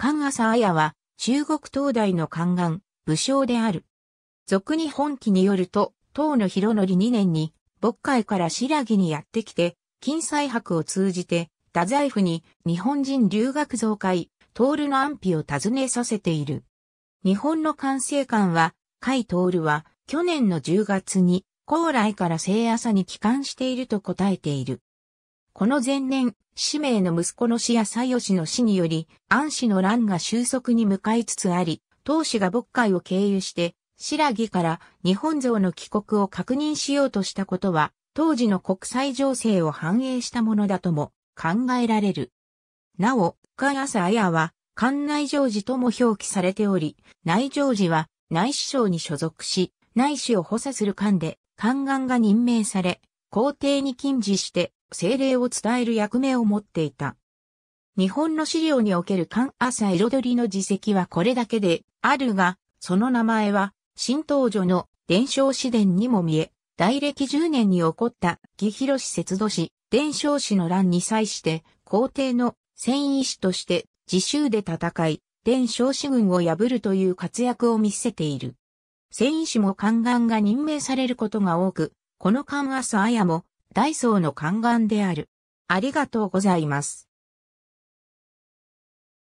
菅朝綾は中国東大の宦官、武将である。俗に本記によると、唐の広則2年に、渤海から白木にやってきて、金彩博を通じて、太宰府に日本人留学増会、トールの安否を尋ねさせている。日本の管制官は、甲斐トールは、去年の10月に、高麗から聖朝に帰還していると答えている。この前年、氏名の息子の死や西吉の死により、安氏の乱が収束に向かいつつあり、当氏が渤海を経由して、白木から日本像の帰国を確認しようとしたことは、当時の国際情勢を反映したものだとも考えられる。なお、深朝綾は、関内常時とも表記されており、内常時は内市省に所属し、内市を補佐する間で、官官が任命され、皇帝に禁止して、精霊を伝える役目を持っていた。日本の資料における関朝彩りの自責はこれだけであるが、その名前は、新東女の伝承市伝にも見え、大歴10年に起こった義広氏節度氏、伝承氏の乱に際して、皇帝の戦意師として自習で戦い、伝承氏軍を破るという活躍を見せている。戦意師も宦官が任命されることが多く、この関朝綾もダイソーの宦官である。ありがとうございます。